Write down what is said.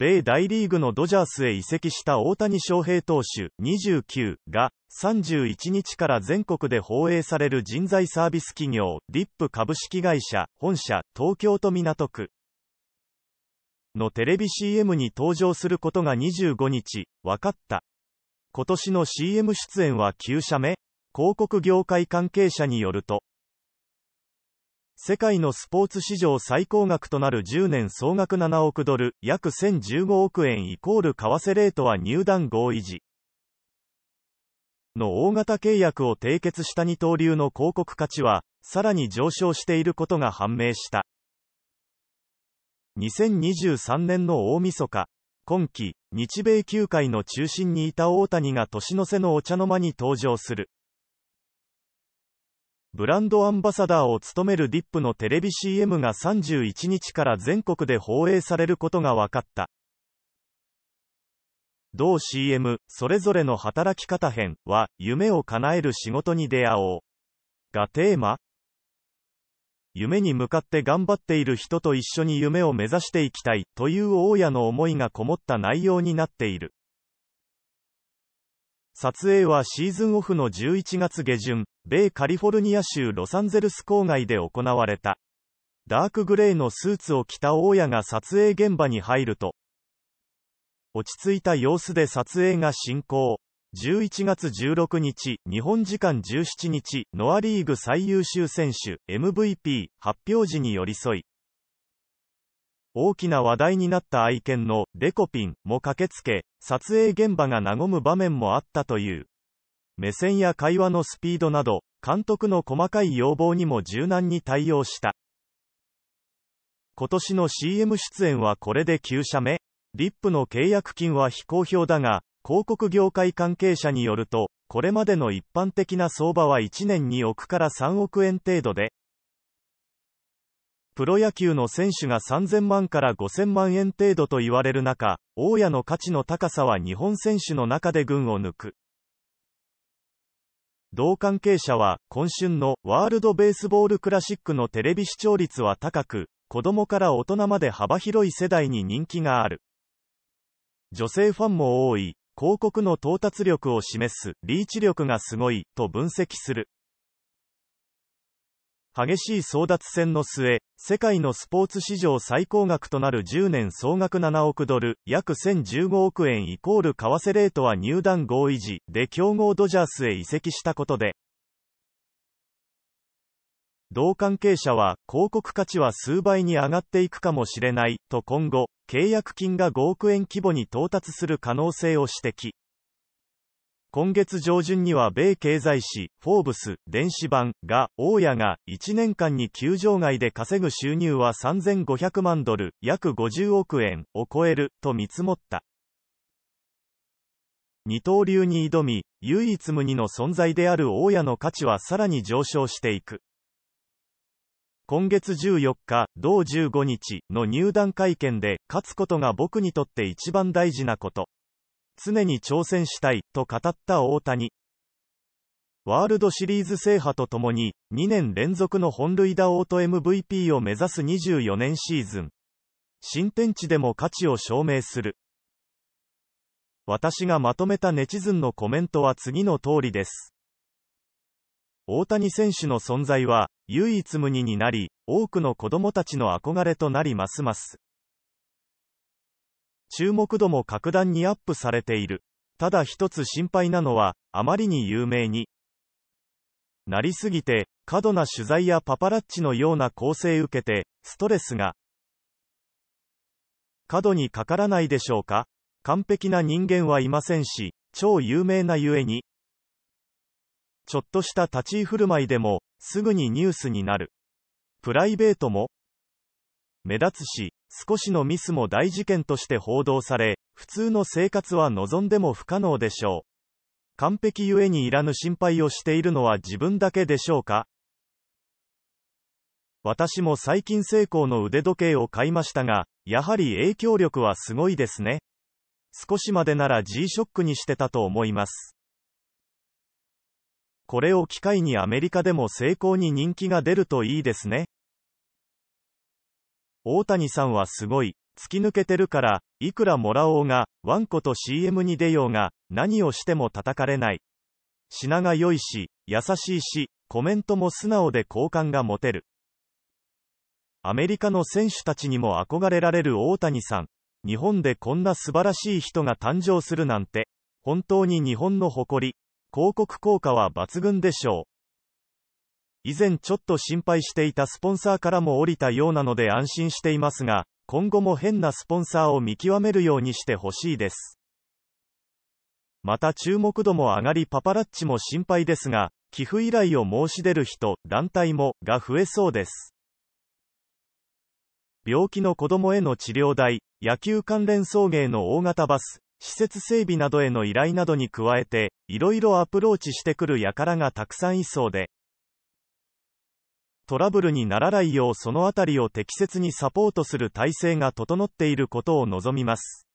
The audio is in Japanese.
米大リーグのドジャースへ移籍した大谷翔平投手29が31日から全国で放映される人材サービス企業リップ株式会社本社東京都港区のテレビ CM に登場することが25日分かった今年の CM 出演は9社目広告業界関係者によると世界のスポーツ史上最高額となる10年総額7億ドル、約1015億円イコール為替レートは入団合意時の大型契約を締結した二刀流の広告価値は、さらに上昇していることが判明した。2023年の大晦日、今季、日米球界の中心にいた大谷が年の瀬のお茶の間に登場する。ブランドアンバサダーを務めるディップのテレビ CM が31日から全国で放映されることが分かった。同 CM、それぞれの働き方編は、夢を叶える仕事に出会おう。がテーマ夢に向かって頑張っている人と一緒に夢を目指していきたいという大家の思いがこもった内容になっている。撮影はシーズンオフの11月下旬、米カリフォルニア州ロサンゼルス郊外で行われた。ダークグレーのスーツを着た大家が撮影現場に入ると、落ち着いた様子で撮影が進行。11月16日、日本時間17日、ノアリーグ最優秀選手、MVP、発表時に寄り添い、大きな話題になった愛犬のデコピンも駆けつけ、撮影現場が和む場面もあったという。目線や会話のスピードなど、監督の細かい要望にも柔軟に対応した。今年の CM 出演はこれで9社目。リップの契約金は非公表だが、広告業界関係者によると、これまでの一般的な相場は1年に億から3億円程度で、プロ野球の選手が3000万から5000万円程度と言われる中、大家の価値の高さは日本選手の中で群を抜く。同関係者は、今春のワールドベースボールクラシックのテレビ視聴率は高く、子供から大人まで幅広い世代に人気がある。女性ファンも多い、広告の到達力を示す、リーチ力がすごい、と分析する。激しい争奪戦の末、世界のスポーツ史上最高額となる10年総額7億ドル、約1015億円イコール為替レートは入団合意時で強豪ドジャースへ移籍したことで、同関係者は、広告価値は数倍に上がっていくかもしれない、と今後、契約金が5億円規模に到達する可能性を指摘。今月上旬には米経済誌、フォーブス、電子版が、大家が、1年間に球場外で稼ぐ収入は3500万ドル、約50億円を超える、と見積もった。二刀流に挑み、唯一無二の存在である大家の価値はさらに上昇していく。今月14日、同15日の入団会見で、勝つことが僕にとって一番大事なこと。常に挑戦したいと語った大谷。ワールドシリーズ制覇とともに、2年連続の本塁打王と MVP を目指す24年シーズン。新天地でも価値を証明する。私がまとめたネチズンのコメントは次の通りです。大谷選手の存在は、唯一無二になり、多くの子供たちの憧れとなりますます。注目度も格段にアップされている。ただ一つ心配なのは、あまりに有名になりすぎて、過度な取材やパパラッチのような構成受けて、ストレスが過度にかからないでしょうか完璧な人間はいませんし、超有名なゆえに、ちょっとした立ち居振る舞いでも、すぐにニュースになる。プライベートも、目立つし、少しのミスも大事件として報道され、普通の生活は望んでも不可能でしょう。完璧ゆえにいらぬ心配をしているのは自分だけでしょうか私も最近成功の腕時計を買いましたが、やはり影響力はすごいですね。少しまでなら G-SHOCK にしてたと思います。これを機会にアメリカでも成功に人気が出るといいですね。大谷さんはすごい、突き抜けてるから、いくらもらおうが、ワンコと CM に出ようが、何をしても叩かれない。品が良いし、優しいし、コメントも素直で好感が持てる。アメリカの選手たちにも憧れられる大谷さん。日本でこんな素晴らしい人が誕生するなんて、本当に日本の誇り、広告効果は抜群でしょう。以前ちょっと心配していたスポンサーからも降りたようなので安心していますが、今後も変なスポンサーを見極めるようにしてほしいです。また注目度も上がりパパラッチも心配ですが、寄付依頼を申し出る人、団体も、が増えそうです。病気の子供への治療代、野球関連送迎の大型バス、施設整備などへの依頼などに加えて、いろいろアプローチしてくる輩がたくさんいそうで、トラブルにならないようそのあたりを適切にサポートする体制が整っていることを望みます。